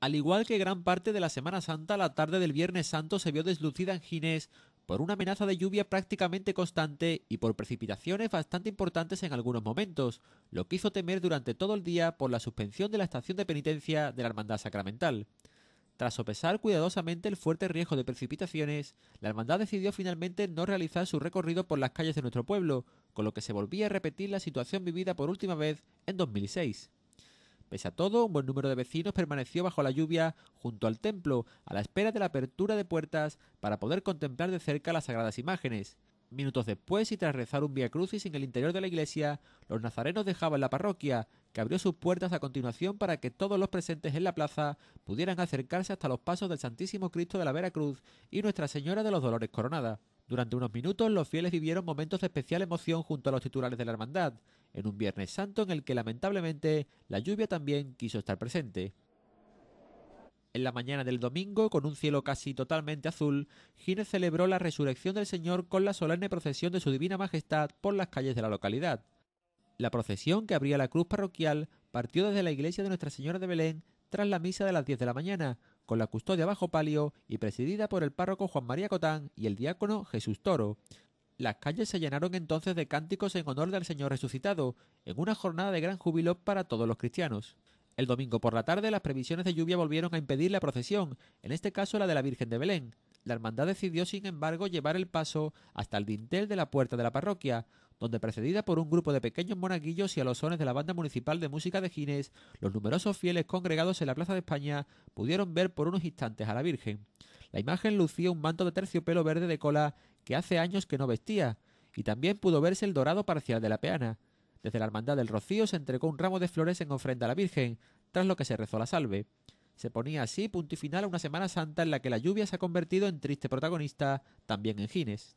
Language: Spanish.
Al igual que gran parte de la Semana Santa, la tarde del Viernes Santo se vio deslucida en Ginés por una amenaza de lluvia prácticamente constante y por precipitaciones bastante importantes en algunos momentos, lo que hizo temer durante todo el día por la suspensión de la estación de penitencia de la Hermandad Sacramental. Tras sopesar cuidadosamente el fuerte riesgo de precipitaciones, la hermandad decidió finalmente no realizar su recorrido por las calles de nuestro pueblo, con lo que se volvía a repetir la situación vivida por última vez en 2006. Pese a todo, un buen número de vecinos permaneció bajo la lluvia junto al templo, a la espera de la apertura de puertas para poder contemplar de cerca las sagradas imágenes. Minutos después y tras rezar un vía Crucis en el interior de la iglesia, los nazarenos dejaban la parroquia que abrió sus puertas a continuación para que todos los presentes en la plaza pudieran acercarse hasta los pasos del Santísimo Cristo de la Veracruz y Nuestra Señora de los Dolores Coronada. Durante unos minutos los fieles vivieron momentos de especial emoción junto a los titulares de la Hermandad, en un Viernes Santo en el que lamentablemente la lluvia también quiso estar presente. En la mañana del domingo, con un cielo casi totalmente azul, Gines celebró la resurrección del Señor con la solemne procesión de su Divina Majestad por las calles de la localidad. La procesión que abría la cruz parroquial partió desde la iglesia de Nuestra Señora de Belén tras la misa de las 10 de la mañana, con la custodia bajo palio y presidida por el párroco Juan María Cotán y el diácono Jesús Toro. Las calles se llenaron entonces de cánticos en honor del Señor resucitado, en una jornada de gran júbilo para todos los cristianos. El domingo por la tarde las previsiones de lluvia volvieron a impedir la procesión, en este caso la de la Virgen de Belén. La hermandad decidió, sin embargo, llevar el paso hasta el dintel de la puerta de la parroquia, donde precedida por un grupo de pequeños monaguillos y alosones de la banda municipal de música de Gines, los numerosos fieles congregados en la Plaza de España pudieron ver por unos instantes a la Virgen. La imagen lucía un manto de terciopelo verde de cola que hace años que no vestía, y también pudo verse el dorado parcial de la peana. Desde la Hermandad del Rocío se entregó un ramo de flores en ofrenda a la Virgen, tras lo que se rezó la salve. Se ponía así punto y final a una Semana Santa en la que la lluvia se ha convertido en triste protagonista también en Gines.